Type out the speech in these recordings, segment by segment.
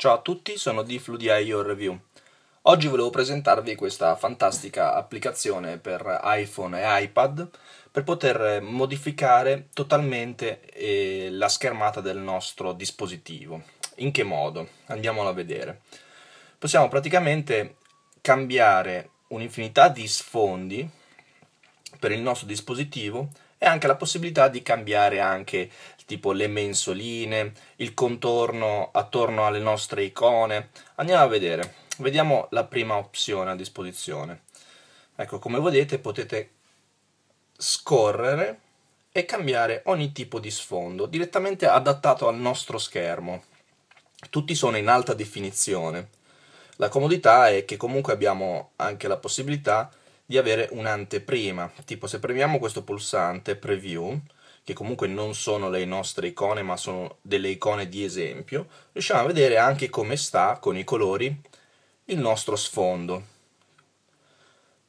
Ciao a tutti, sono Diflu di IO Review. Oggi volevo presentarvi questa fantastica applicazione per iPhone e iPad per poter modificare totalmente eh, la schermata del nostro dispositivo. In che modo? Andiamolo a vedere. Possiamo praticamente cambiare un'infinità di sfondi per il nostro dispositivo e anche la possibilità di cambiare anche tipo le mensoline, il contorno attorno alle nostre icone. Andiamo a vedere, vediamo la prima opzione a disposizione. Ecco, come vedete potete scorrere e cambiare ogni tipo di sfondo, direttamente adattato al nostro schermo. Tutti sono in alta definizione. La comodità è che comunque abbiamo anche la possibilità di avere un'anteprima, tipo se premiamo questo pulsante preview, che comunque non sono le nostre icone ma sono delle icone di esempio, riusciamo a vedere anche come sta con i colori il nostro sfondo.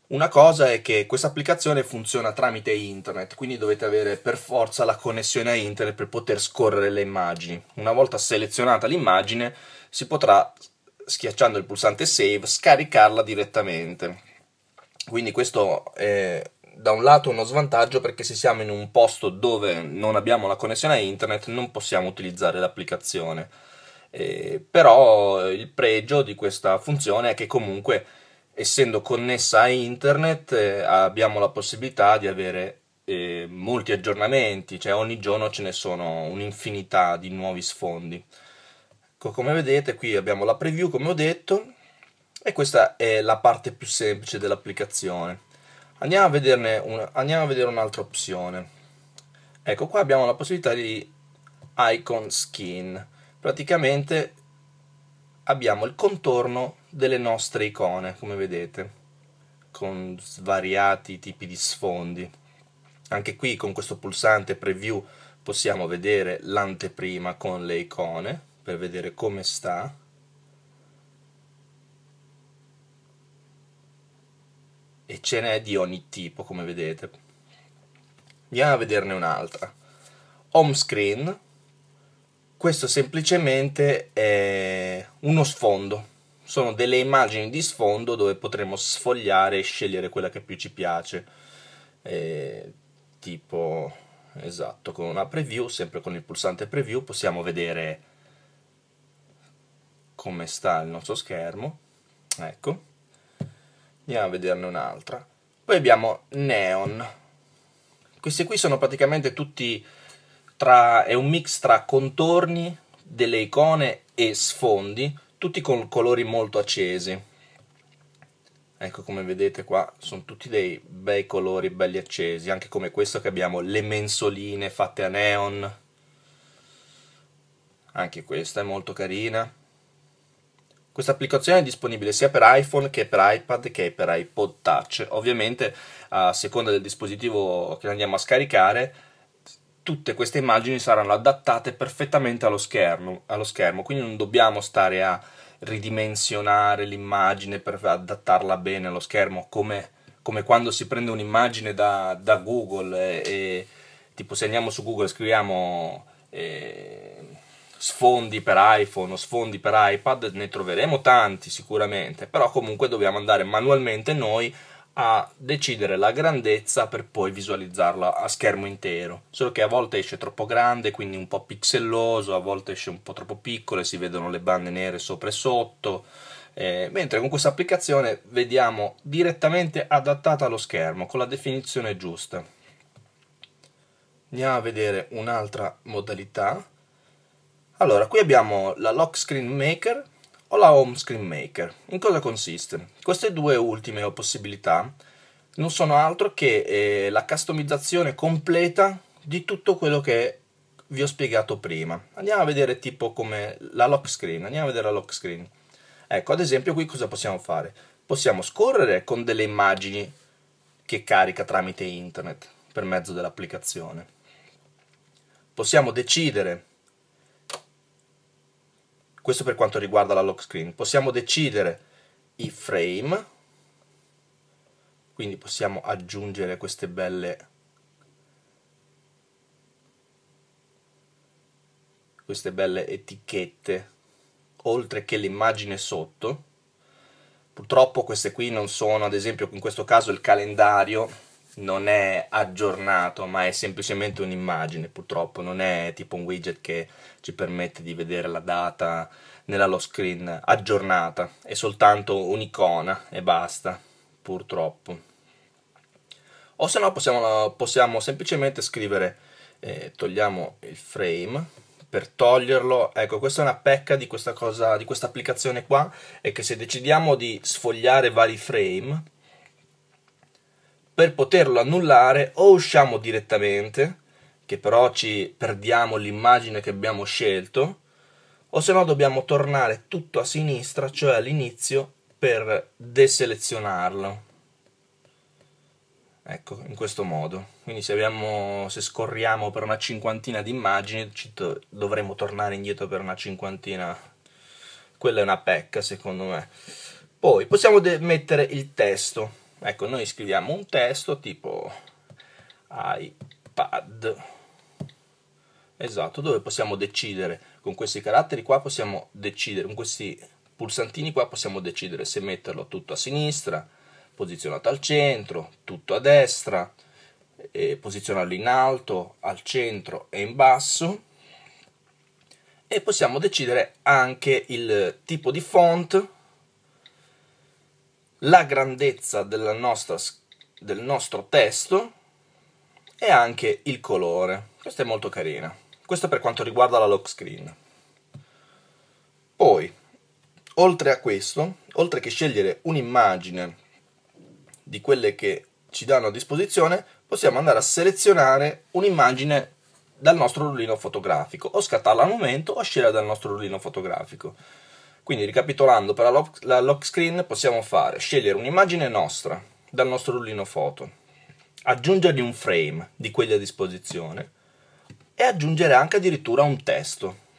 Una cosa è che questa applicazione funziona tramite internet, quindi dovete avere per forza la connessione a internet per poter scorrere le immagini. Una volta selezionata l'immagine si potrà, schiacciando il pulsante save, scaricarla direttamente. Quindi questo è da un lato uno svantaggio perché se siamo in un posto dove non abbiamo la connessione a internet non possiamo utilizzare l'applicazione. Eh, però il pregio di questa funzione è che comunque essendo connessa a internet eh, abbiamo la possibilità di avere eh, molti aggiornamenti, cioè ogni giorno ce ne sono un'infinità di nuovi sfondi. Ecco, come vedete qui abbiamo la preview come ho detto e questa è la parte più semplice dell'applicazione. Andiamo a, una, andiamo a vedere un'altra opzione. Ecco qua abbiamo la possibilità di icon skin. Praticamente abbiamo il contorno delle nostre icone, come vedete, con svariati tipi di sfondi. Anche qui con questo pulsante preview possiamo vedere l'anteprima con le icone per vedere come sta e ce n'è di ogni tipo come vedete. Andiamo a vederne un'altra. Home screen, questo semplicemente è uno sfondo, sono delle immagini di sfondo dove potremo sfogliare e scegliere quella che più ci piace, eh, tipo esatto con una preview, sempre con il pulsante preview possiamo vedere come sta il nostro schermo, ecco Andiamo a vederne un'altra. Poi abbiamo Neon. Questi qui sono praticamente tutti tra... è un mix tra contorni delle icone e sfondi, tutti con colori molto accesi. Ecco come vedete qua sono tutti dei bei colori belli accesi, anche come questo che abbiamo le mensoline fatte a neon. Anche questa è molto carina. Questa applicazione è disponibile sia per iPhone che per iPad che per iPod Touch. Ovviamente, a seconda del dispositivo che andiamo a scaricare, tutte queste immagini saranno adattate perfettamente allo schermo, allo schermo quindi non dobbiamo stare a ridimensionare l'immagine per adattarla bene allo schermo, come, come quando si prende un'immagine da, da Google e, e, tipo se andiamo su Google e scriviamo... E, eh, sfondi per iPhone o sfondi per iPad, ne troveremo tanti sicuramente, però comunque dobbiamo andare manualmente noi a decidere la grandezza per poi visualizzarla a schermo intero. Solo che a volte esce troppo grande, quindi un po' pixelloso, a volte esce un po' troppo piccolo e si vedono le bande nere sopra e sotto. Eh, mentre con questa applicazione vediamo direttamente adattata allo schermo con la definizione giusta. Andiamo a vedere un'altra modalità allora, qui abbiamo la lock screen maker o la home screen maker. In cosa consiste? Queste due ultime possibilità non sono altro che eh, la customizzazione completa di tutto quello che vi ho spiegato prima. Andiamo a vedere tipo come la lock screen, andiamo a vedere la lock screen. Ecco, ad esempio qui cosa possiamo fare? Possiamo scorrere con delle immagini che carica tramite internet per mezzo dell'applicazione. Possiamo decidere questo per quanto riguarda la lock screen. Possiamo decidere i frame, quindi possiamo aggiungere queste belle queste belle etichette oltre che l'immagine sotto purtroppo queste qui non sono ad esempio in questo caso il calendario non è aggiornato, ma è semplicemente un'immagine, purtroppo non è tipo un widget che ci permette di vedere la data nella lock screen aggiornata, è soltanto un'icona e basta, purtroppo. O se no possiamo, possiamo semplicemente scrivere, eh, togliamo il frame, per toglierlo. Ecco, questa è una pecca di questa cosa, di questa applicazione qua, è che se decidiamo di sfogliare vari frame, per poterlo annullare o usciamo direttamente, che però ci perdiamo l'immagine che abbiamo scelto, o se no dobbiamo tornare tutto a sinistra, cioè all'inizio, per deselezionarlo. Ecco, in questo modo. Quindi se, abbiamo, se scorriamo per una cinquantina di immagini, to dovremo tornare indietro per una cinquantina. Quella è una pecca, secondo me. Poi possiamo mettere il testo Ecco, noi scriviamo un testo tipo iPad, esatto, dove possiamo decidere, con questi caratteri qua possiamo decidere, con questi pulsantini qua possiamo decidere se metterlo tutto a sinistra, posizionato al centro, tutto a destra, posizionarlo in alto, al centro e in basso e possiamo decidere anche il tipo di font la grandezza nostra, del nostro testo e anche il colore. Questa è molto carina. Questo per quanto riguarda la lock screen. Poi, oltre a questo, oltre che scegliere un'immagine di quelle che ci danno a disposizione, possiamo andare a selezionare un'immagine dal nostro rullino fotografico o scattarla al momento o scegliere dal nostro rullino fotografico. Quindi ricapitolando, per la lock, la lock screen possiamo fare scegliere un'immagine nostra dal nostro rullino foto, aggiungergli un frame di quelli a disposizione e aggiungere anche addirittura un testo.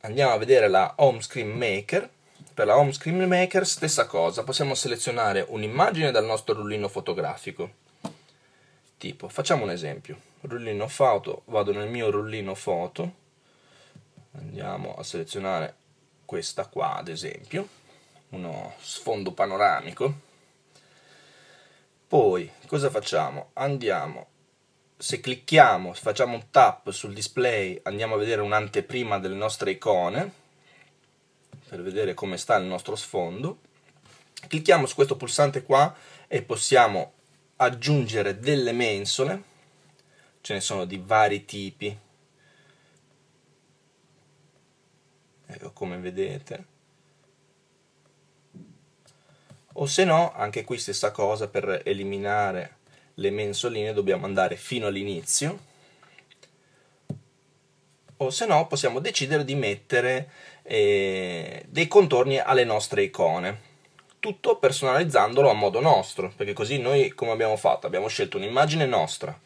Andiamo a vedere la home screen maker. Per la home screen maker stessa cosa, possiamo selezionare un'immagine dal nostro rullino fotografico. Tipo, facciamo un esempio, rullino foto, vado nel mio rullino foto andiamo a selezionare questa qua ad esempio uno sfondo panoramico poi cosa facciamo andiamo se clicchiamo facciamo un tap sul display andiamo a vedere un'anteprima delle nostre icone per vedere come sta il nostro sfondo clicchiamo su questo pulsante qua e possiamo aggiungere delle mensole ce ne sono di vari tipi ecco come vedete o se no anche qui stessa cosa per eliminare le mensoline dobbiamo andare fino all'inizio o se no possiamo decidere di mettere eh, dei contorni alle nostre icone tutto personalizzandolo a modo nostro perché così noi come abbiamo fatto abbiamo scelto un'immagine nostra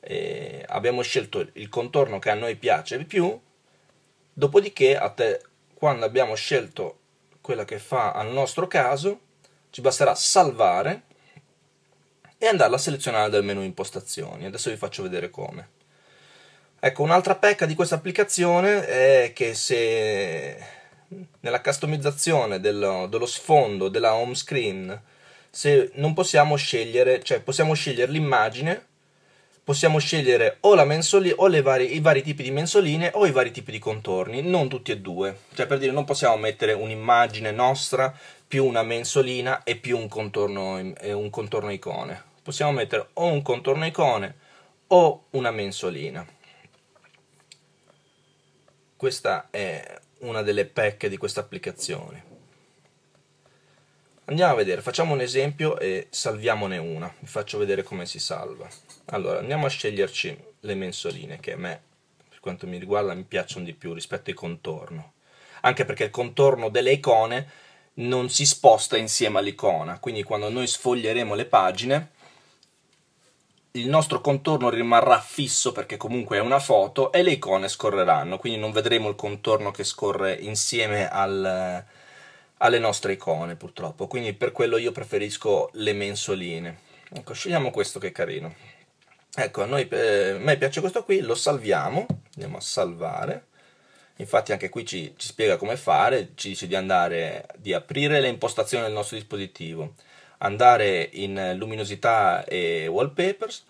eh, abbiamo scelto il contorno che a noi piace di più Dopodiché, a te, quando abbiamo scelto quella che fa al nostro caso, ci basterà salvare e andarla a selezionare dal menu impostazioni. Adesso vi faccio vedere come. Ecco, un'altra pecca di questa applicazione è che se nella customizzazione dello, dello sfondo della home screen se non possiamo scegliere, cioè possiamo scegliere l'immagine possiamo scegliere o, o vari, i vari tipi di mensoline o i vari tipi di contorni, non tutti e due. Cioè, per dire, non possiamo mettere un'immagine nostra più una mensolina e più un contorno, un contorno icone. Possiamo mettere o un contorno icone o una mensolina. Questa è una delle pecche di questa applicazione. Andiamo a vedere, facciamo un esempio e salviamone una. Vi faccio vedere come si salva. Allora, andiamo a sceglierci le mensoline, che a me, per quanto mi riguarda, mi piacciono di più rispetto ai contorno. Anche perché il contorno delle icone non si sposta insieme all'icona, quindi quando noi sfoglieremo le pagine, il nostro contorno rimarrà fisso perché comunque è una foto e le icone scorreranno, quindi non vedremo il contorno che scorre insieme al alle nostre icone purtroppo, quindi per quello io preferisco le mensoline. Ecco, scegliamo questo che è carino. Ecco, a, noi, eh, a me piace questo qui, lo salviamo, andiamo a salvare. Infatti anche qui ci, ci spiega come fare, ci dice di andare, di aprire le impostazioni del nostro dispositivo, andare in luminosità e wallpapers,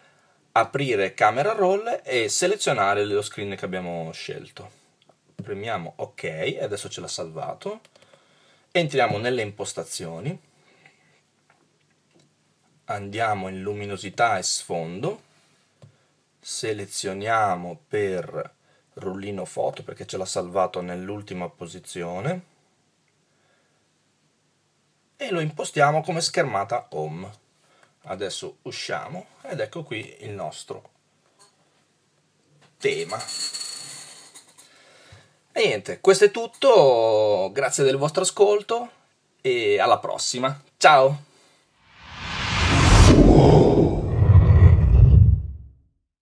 aprire camera roll e selezionare lo screen che abbiamo scelto. Premiamo ok, e adesso ce l'ha salvato entriamo nelle impostazioni, andiamo in luminosità e sfondo, selezioniamo per rullino foto perché ce l'ha salvato nell'ultima posizione e lo impostiamo come schermata home. Adesso usciamo ed ecco qui il nostro tema. E niente, questo è tutto, grazie del vostro ascolto e alla prossima. Ciao!